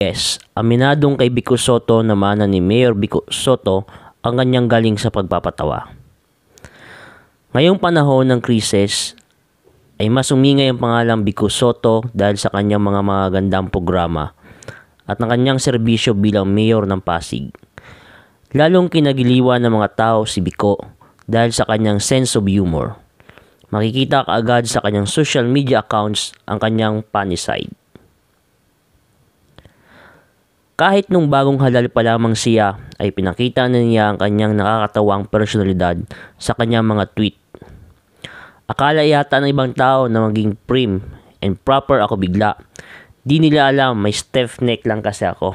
Yes, aminadong kay Bico Soto na mana ni Mayor Bico Soto ang kanyang galing sa pagpapatawa. Ngayong panahon ng krisis, ay mas umingay ang pangalang Bico Soto dahil sa kanyang mga magagandang programa at ng kanyang serbisyo bilang mayor ng Pasig. Lalong kinagiliwa ng mga tao si Bico dahil sa kanyang sense of humor. Makikita kaagad sa kanyang social media accounts ang kanyang panicide. Kahit nung bagong halal pa lamang siya ay pinakita na niya ang kanyang nakakatawang personalidad sa kanyang mga tweet. Akala yata ng ibang tao na maging prim and proper ako bigla. Di nila alam may stiff neck lang kasi ako.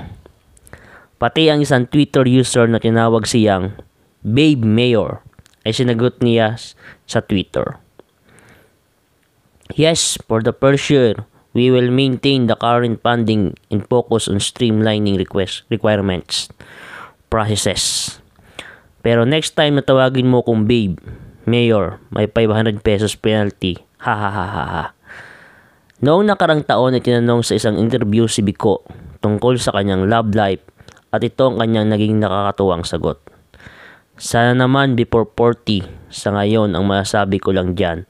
Pati ang isang Twitter user na tinawag siyang Babe Mayor ay sinagot niya sa Twitter. Yes, for the Persian, We will maintain the current funding and focus on streamlining request requirements processes. Pero next time natawagin mo kung babe, mayor, may 500 pesos penalty. Ha ha ha ha ha. Noong nakarang taon ay tinanong sa isang interview si Biko tungkol sa kanyang love life at ito ang kanyang naging nakakatuwang sagot. Sana naman before 40 sa ngayon ang masasabi ko lang dyan.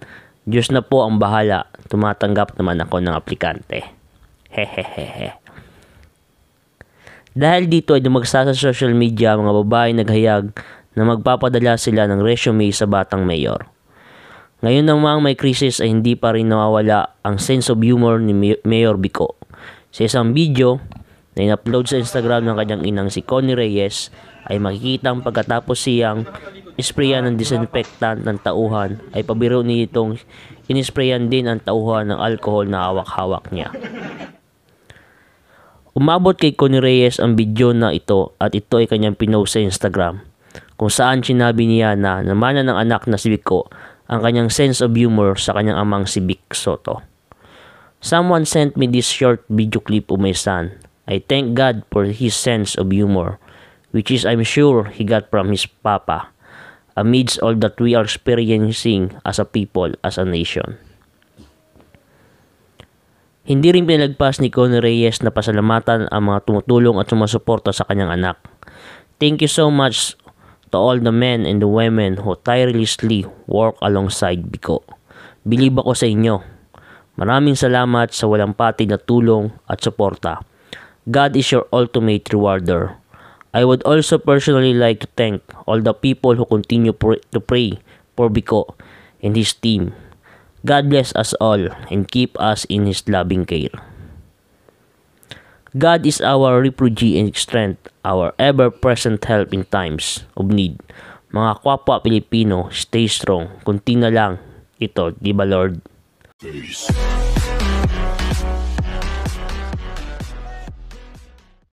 Diyos na po ang bahala Tumatanggap naman ako ng aplikante. Hehehehe. Dahil dito ay dumagsa sa social media mga babae naghayag na magpapadala sila ng resume sa batang mayor. Ngayon namang may krisis ay hindi pa rin nawawala ang sense of humor ni Mayor Bico. Sa isang video na in-upload sa Instagram ng kanyang inang si Connie Reyes ay makikita ang pagkatapos siyang isprayan ng disinfectant ng tauhan ay pabiro nitong inisprayan din ang tauhan ng alkohol na hawak-hawak niya. Umabot kay Connie Reyes ang video na ito at ito ay kanyang pinost sa Instagram kung saan sinabi niya na namana ng anak na si Vico ang kanyang sense of humor sa kanyang amang si Vic Soto. Someone sent me this short video clip of my son. I thank God for his sense of humor, which is I'm sure he got from his papa amidst all that we are experiencing as a people, as a nation. Hindi rin pinagpas ni Connie Reyes na pasalamatan ang mga tumutulong at sumusuporta sa kanyang anak. Thank you so much to all the men and the women who tirelessly work alongside Biko. Bilib ako sa inyo. Maraming salamat sa walang pati na tulong at suporta. God is your ultimate rewarder. I would also personally like to thank all the people who continue pr- to pray for Biko and his team. God bless us all and keep us in His loving care. God is our refuge and strength, our ever-present help in times of need. Mga kwapwa Pilipino, stay strong. Kunti na lang. Ito, di ba Lord? Peace.